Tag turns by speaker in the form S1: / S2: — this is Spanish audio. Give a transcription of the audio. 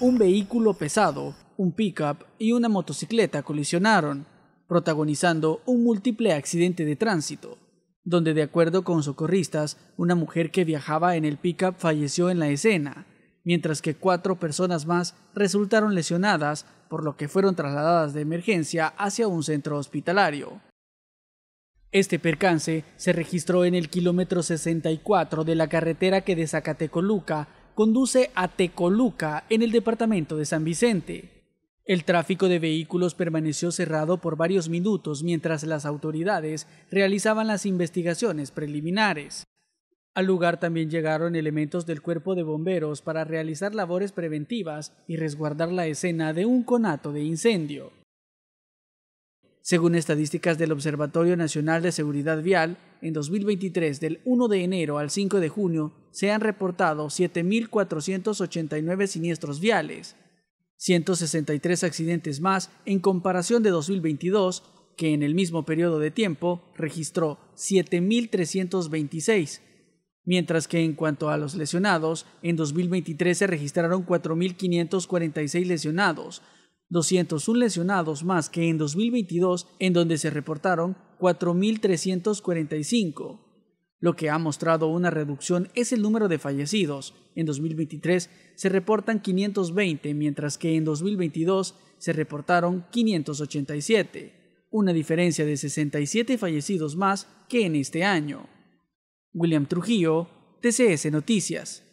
S1: Un vehículo pesado, un pickup y una motocicleta colisionaron, protagonizando un múltiple accidente de tránsito, donde de acuerdo con socorristas, una mujer que viajaba en el pickup falleció en la escena, mientras que cuatro personas más resultaron lesionadas, por lo que fueron trasladadas de emergencia hacia un centro hospitalario. Este percance se registró en el kilómetro 64 de la carretera que de Zacatecoluca conduce a Tecoluca, en el departamento de San Vicente. El tráfico de vehículos permaneció cerrado por varios minutos mientras las autoridades realizaban las investigaciones preliminares. Al lugar también llegaron elementos del cuerpo de bomberos para realizar labores preventivas y resguardar la escena de un conato de incendio. Según estadísticas del Observatorio Nacional de Seguridad Vial, en 2023, del 1 de enero al 5 de junio, se han reportado 7.489 siniestros viales, 163 accidentes más en comparación de 2022, que en el mismo periodo de tiempo registró 7.326, mientras que en cuanto a los lesionados, en 2023 se registraron 4.546 lesionados, 201 lesionados más que en 2022, en donde se reportaron 4.345. Lo que ha mostrado una reducción es el número de fallecidos. En 2023 se reportan 520, mientras que en 2022 se reportaron 587, una diferencia de 67 fallecidos más que en este año. William Trujillo, TCS Noticias.